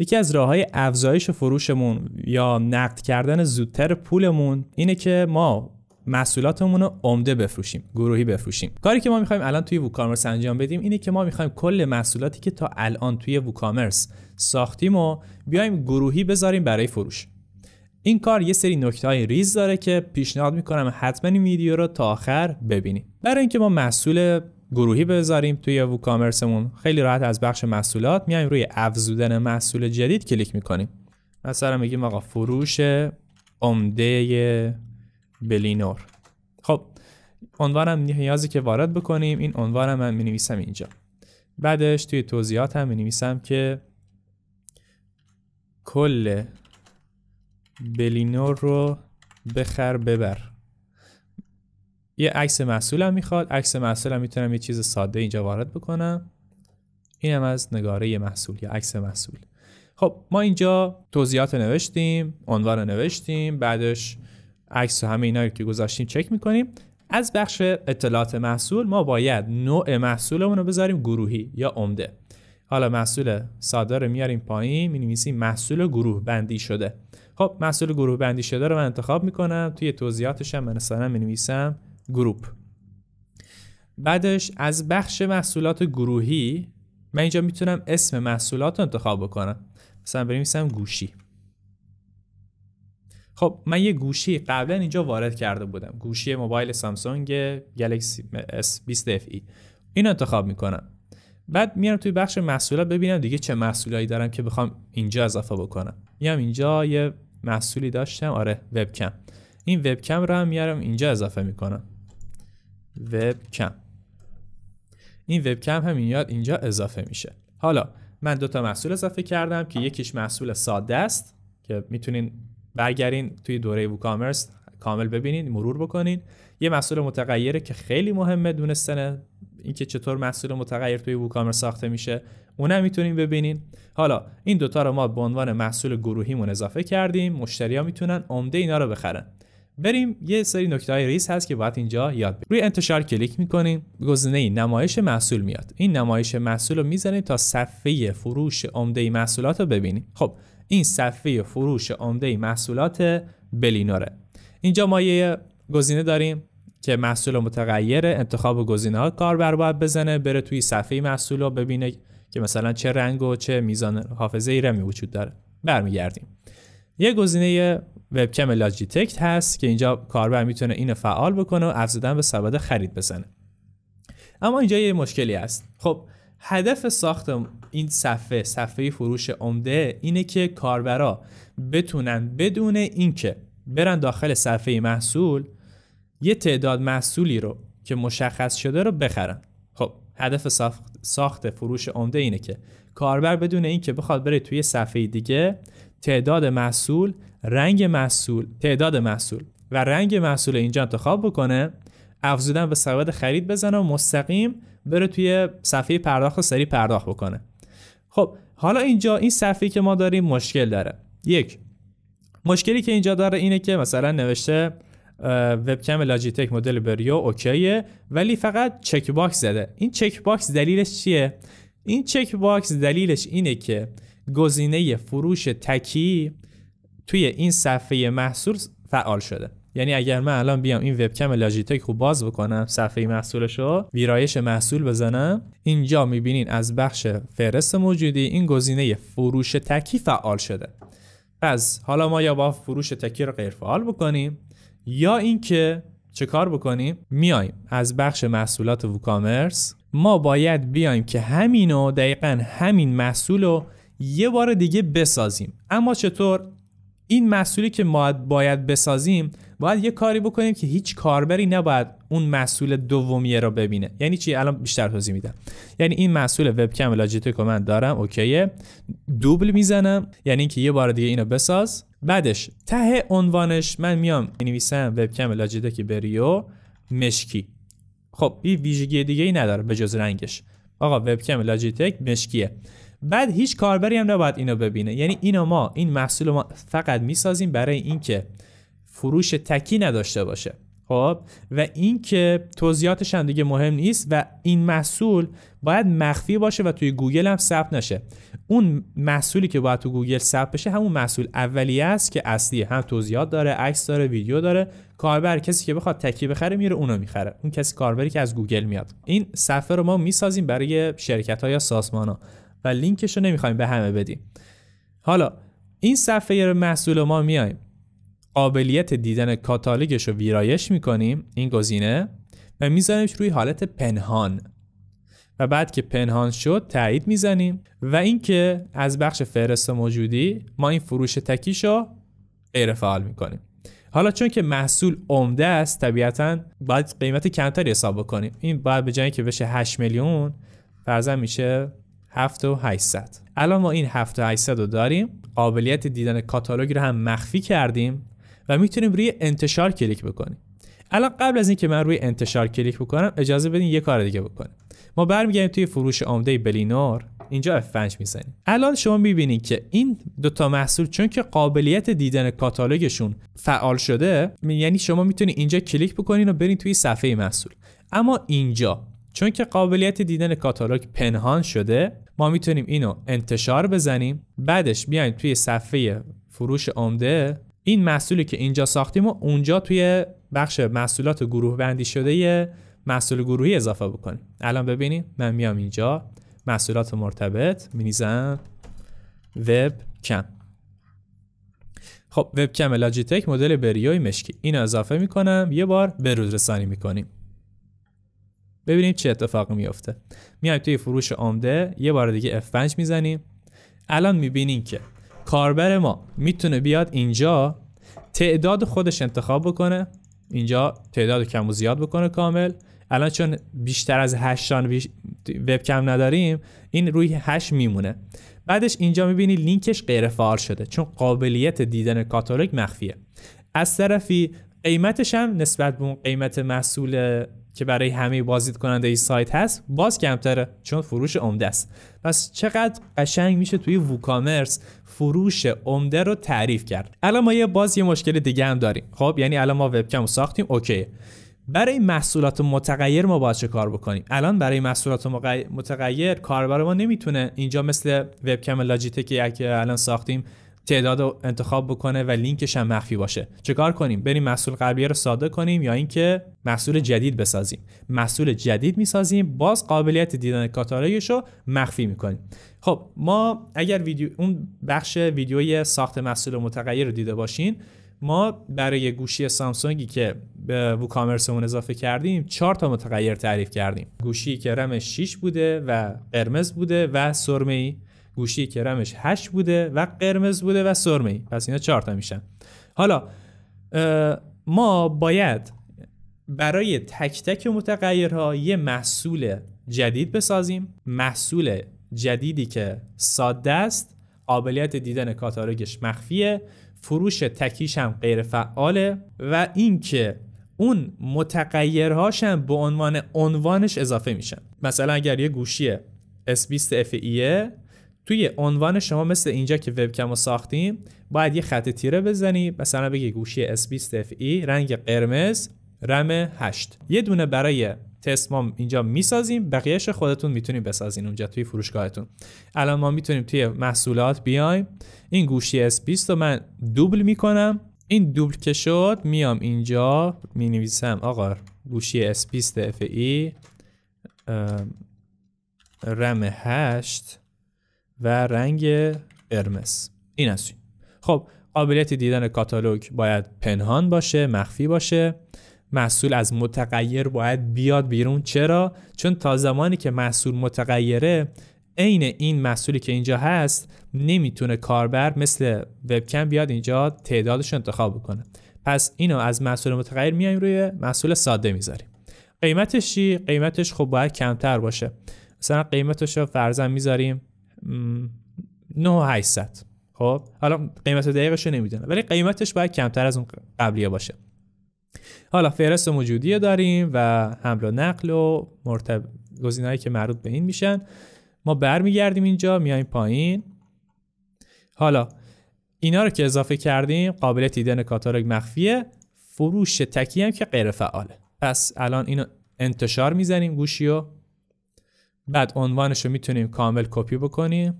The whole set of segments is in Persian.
یکی از راه های افزایش فروشمون یا نقد کردن زودتر پولمون اینه که ما محصولاتمون رو عمده بفروشیم گروهی بفروشیم کاری که ما میخوایم الان توی ووکامرس انجام بدیم اینه که ما میخوایم کل محصولاتی که تا الان توی ووکامرس ساختیم و بیایم گروهی بذاریم برای فروش این کار یه سری نکته های ریز داره که پیشنهاد میکنم حتما این ویدیو رو تا آخر ببینیم برای اینکه ما محصول گروهی بذاریم توی ووکامرسمون خیلی راحت از بخش محصولات میایم روی افزودن محصول جدید کلیک میکنیم مثلا میگیم آقا فروش عمده بلینور خب عنوانم نیازی که وارد بکنیم این عنوانم من مینویسم اینجا بعدش توی توضیحات هم مینویسم که کل بلینور رو بخر ببر یه عکس محصولم میخواد عکس محصولم میتونم یه چیز ساده اینجا وارد بکنم اینم از نگاره محصول یا عکس محصول خب ما اینجا توضیحات رو نوشتیم عنوان رو نوشتیم بعدش عکس و همه اینا که گذاشتیم چک میکنیم از بخش اطلاعات محصول ما باید نوع محصولمون رو بذاریم گروهی یا عمده حالا محصول ساده رو میاریم پایین مینویسیم محصول گروه بندی شده خب محصول گروه بندی شده رو من انتخاب میکنم توی توضیحاتش هم من مثلا مینویسم گروپ بعدش از بخش محصولات گروهی من اینجا میتونم اسم محصولات رو انتخاب بکنم مثلا بنویسم گوشی خب من یه گوشی قبلا اینجا وارد کرده بودم گوشی موبایل سامسونگ گلکسی اس 20 ای این انتخاب میکنم بعد میرم توی بخش محصولات ببینم دیگه چه محصولایی دارم که بخوام اینجا اضافه بکنم میام اینجا یه محصولی داشتم آره وبکم این وبکم رو هم میارم اینجا اضافه میکنم وب کم این وب کم هم یاد اینجا اضافه میشه حالا من دوتا محصول اضافه کردم که یکیش محصول ساده است که میتونین برگرین توی دوره ووکامرس کامل ببینین مرور بکنین یه محصول متغیره که خیلی مهمه دونستن اینکه چطور محصول متغیر توی ووکامرس ساخته میشه اونم میتونین ببینین حالا این دوتا رو ما به عنوان محصول گروهیمون اضافه کردیم ها میتونن عمده اینا رو بخرن بریم یه سری نکته های هست که باید اینجا یاد بگیریم روی انتشار کلیک میکنیم گزینه نمایش محصول میاد این نمایش محصول رو میزنیم تا صفحه فروش عمده محصولات رو ببینیم خب این صفحه فروش عمده محصولات بلینوره اینجا ما یه گزینه داریم که محصول متغیر انتخاب گزینه ها کاربر باید بزنه بره توی صفحه محصول رو ببینه که مثلا چه رنگ و چه میزان حافظه ای رمی وجود داره برمیگردیم یه گزینه وبکم لاجیتکت هست که اینجا کاربر میتونه اینو فعال بکنه و افزودن به سبد خرید بزنه اما اینجا یه مشکلی هست خب هدف ساخت این صفحه صفحه فروش عمده اینه که کاربرا بتونن بدون اینکه برن داخل صفحه محصول یه تعداد محصولی رو که مشخص شده رو بخرن خب هدف ساخت, ساخت فروش عمده اینه که کاربر بدون اینکه بخواد بره توی صفحه دیگه تعداد محصول رنگ محصول تعداد محصول و رنگ محصول اینجا انتخاب بکنه افزودن به سبد خرید بزنه و مستقیم بره توی صفحه پرداخت و سری پرداخت بکنه خب حالا اینجا این صفحه که ما داریم مشکل داره یک مشکلی که اینجا داره اینه که مثلا نوشته وبکم لاجیتک مدل بریو اوکیه ولی فقط چک باکس زده این چک باکس دلیلش چیه این چک باکس دلیلش اینه که گزینه فروش تکی توی این صفحه محصول فعال شده یعنی اگر من الان بیام این وبکم لاجیتک رو باز بکنم صفحه محصولش رو ویرایش محصول بزنم اینجا میبینین از بخش فرست موجودی این گزینه فروش تکی فعال شده پس حالا ما یا با فروش تکی رو غیر فعال بکنیم یا اینکه چه کار بکنیم میایم از بخش محصولات وکامرس ما باید بیایم که همینو دقیقا همین محصول رو یه بار دیگه بسازیم اما چطور این محصولی که ما باید بسازیم باید یه کاری بکنیم که هیچ کاربری نباید اون محصول دومیه رو ببینه یعنی چی الان بیشتر توضیح میدم یعنی این محصول وبکم لاجیتک من دارم اوکیه دوبل میزنم یعنی اینکه یه بار دیگه اینو بساز بعدش ته عنوانش من میام مینویسم وبکم لاجیتک بریو مشکی خب این ویژگی دیگه ای نداره به جز رنگش آقا وبکم لاجیتک مشکیه بعد هیچ کاربری هم نباید اینو ببینه یعنی اینو ما این محصول ما فقط میسازیم برای اینکه فروش تکی نداشته باشه خب و اینکه توضیحاتش هم دیگه مهم نیست و این محصول باید مخفی باشه و توی گوگل هم ثبت نشه اون محصولی که باید تو گوگل ثبت بشه همون محصول اولیه است که اصلی هم توضیحات داره عکس داره ویدیو داره کاربر کسی که بخواد تکی بخره میره اونو میخره اون کسی کاربری که از گوگل میاد این صفحه رو ما میسازیم برای شرکت ها یا ها و لینکش رو نمیخوایم به همه بدیم حالا این صفحه محصول ما میایم قابلیت دیدن کاتالوگش رو ویرایش میکنیم این گزینه و میزنیمش روی حالت پنهان و بعد که پنهان شد تایید میزنیم و اینکه از بخش فهرست موجودی ما این فروش تکیش رو غیر فعال میکنیم حالا چون که محصول عمده است طبیعتا باید قیمت کمتری حساب بکنیم این باید به جایی که بشه 8 میلیون فرضا میشه 7800 الان ما این 7800 رو داریم قابلیت دیدن کاتالوگ رو هم مخفی کردیم و میتونیم روی انتشار کلیک بکنیم الان قبل از اینکه من روی انتشار کلیک بکنم اجازه بدین یه کار دیگه بکنیم ما برمیگردیم توی فروش عمده بلینور اینجا F5 میزنیم الان شما میبینید که این دوتا محصول چون که قابلیت دیدن کاتالوگشون فعال شده یعنی شما میتونید اینجا کلیک بکنین و برین توی صفحه محصول اما اینجا چون که قابلیت دیدن کاتالوگ پنهان شده ما میتونیم اینو انتشار بزنیم بعدش بیایم توی صفحه فروش عمده این محصولی که اینجا ساختیم و اونجا توی بخش محصولات گروه بندی شده محصول گروهی اضافه بکنیم الان ببینیم من میام اینجا محصولات مرتبط مینیزم وب کم خب وب کم لاجیتک مدل بریوی مشکی اینو اضافه میکنم یه بار به روز رسانی میکنیم ببینیم چه اتفاقی میفته میایم توی فروش عمده یه بار دیگه F5 میزنیم الان میبینین که کاربر ما میتونه بیاد اینجا تعداد خودش انتخاب بکنه اینجا تعداد کم و زیاد بکنه کامل الان چون بیشتر از 8 وب وبکم نداریم این روی 8 میمونه بعدش اینجا میبینی لینکش غیر فعال شده چون قابلیت دیدن کاتالوگ مخفیه از طرفی قیمتش هم نسبت به قیمت محصول که برای همه بازدید کننده ای سایت هست باز کمتره چون فروش عمده است پس چقدر قشنگ میشه توی ووکامرس فروش عمده رو تعریف کرد الان ما یه باز یه مشکل دیگه هم داریم خب یعنی الان ما وبکم ساختیم اوکی برای محصولات متغیر ما باید چه کار بکنیم الان برای محصولات متغیر کاربر ما نمیتونه اینجا مثل وبکم لاجیتکی که الان ساختیم تعداد انتخاب بکنه و لینکش هم مخفی باشه چکار کنیم بریم محصول قبلیه رو ساده کنیم یا اینکه محصول جدید بسازیم محصول جدید میسازیم باز قابلیت دیدن کاتالوگش رو مخفی میکنیم خب ما اگر ویدیو اون بخش ویدیوی ساخت محصول متغیر رو دیده باشین ما برای گوشی سامسونگی که به ووکامرسمون اضافه کردیم چهار تا متغیر تعریف کردیم گوشی که رم 6 بوده و قرمز بوده و سرمه‌ای گوشی که رمش 8 بوده و قرمز بوده و سرمه ای پس اینا چهار تا میشن حالا ما باید برای تک تک متغیرها یه محصول جدید بسازیم محصول جدیدی که ساده است قابلیت دیدن کاتالوگش مخفیه فروش تکیش هم غیر فعاله و اینکه اون متغیرهاش هم به عنوان عنوانش اضافه میشن مثلا اگر یه گوشی S20 FE توی عنوان شما مثل اینجا که وبکم رو ساختیم باید یه خط تیره بزنی مثلا بگی گوشی S20FE رنگ قرمز رم 8 یه دونه برای تست ما اینجا میسازیم بقیهش خودتون میتونیم بسازین اونجا توی فروشگاهتون الان ما میتونیم توی محصولات بیایم این گوشی S20 رو من دوبل میکنم این دوبل که شد میام اینجا مینویسم آقا گوشی S20 FE رم 8 و رنگ قرمز این هستیم خب قابلیت دیدن کاتالوگ باید پنهان باشه مخفی باشه محصول از متغیر باید بیاد بیرون چرا چون تا زمانی که محصول متغیره عین این محصولی که اینجا هست نمیتونه کاربر مثل وبکم بیاد اینجا تعدادش انتخاب بکنه پس اینو از محصول متغیر میایم روی محصول ساده میذاریم قیمتش چی قیمتش خب باید کمتر باشه مثلا قیمتش رو فرضاً میذاریم 9800 خب حالا قیمت دقیقش رو نمیدونم ولی قیمتش باید کمتر از اون قبلیه باشه حالا فهرست موجودیه داریم و حمل و نقل و مرتب گزینه‌ای که مربوط به این میشن ما برمیگردیم اینجا میایم پایین حالا اینا رو که اضافه کردیم قابلیت دیدن کاتالوگ مخفیه فروش تکی هم که غیر فعاله پس الان اینو انتشار میزنیم گوشی رو بعد عنوانش رو میتونیم کامل کپی بکنیم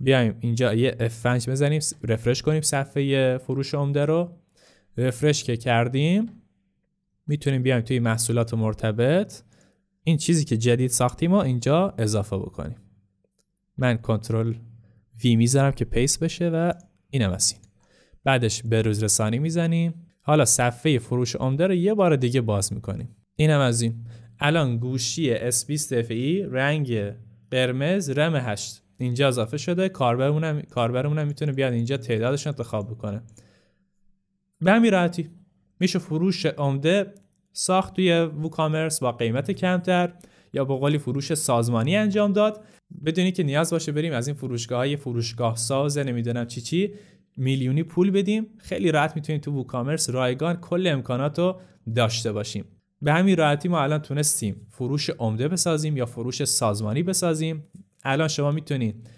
بیایم اینجا یه F5 بزنیم رفرش کنیم صفحه فروش عمده رو رفرش که کردیم میتونیم بیایم توی محصولات مرتبط این چیزی که جدید ساختیم رو اینجا اضافه بکنیم من کنترل V میذارم که پیس بشه و اینم از این بعدش به روز رسانی میزنیم حالا صفحه فروش عمده رو یه بار دیگه باز میکنیم اینم از این الان گوشی S20 FE رنگ قرمز رم 8 اینجا اضافه شده کاربرمونم کاربرمونم میتونه بیاد اینجا تعدادش انتخاب بکنه به همین راحتی میشه فروش عمده ساخت توی ووکامرس با قیمت کمتر یا با قولی فروش سازمانی انجام داد بدونی که نیاز باشه بریم از این فروشگاه های فروشگاه ساز نمیدونم چی چی میلیونی پول بدیم خیلی راحت میتونیم تو ووکامرس رایگان کل امکانات رو داشته باشیم به همین راحتی ما الان تونستیم فروش عمده بسازیم یا فروش سازمانی بسازیم الان شما میتونید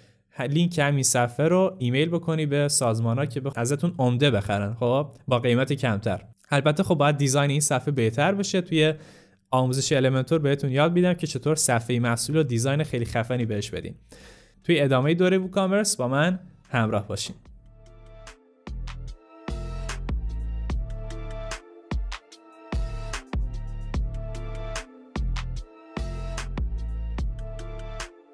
لینک همین صفحه رو ایمیل بکنی به سازمان ها که بخ... ازتون عمده بخرن خب با قیمت کمتر البته خب باید دیزاین این صفحه بهتر بشه توی آموزش المنتور بهتون یاد میدم که چطور صفحه محصول و دیزاین خیلی خفنی بهش بدین توی ادامه دوره ووکامرس با من همراه باشین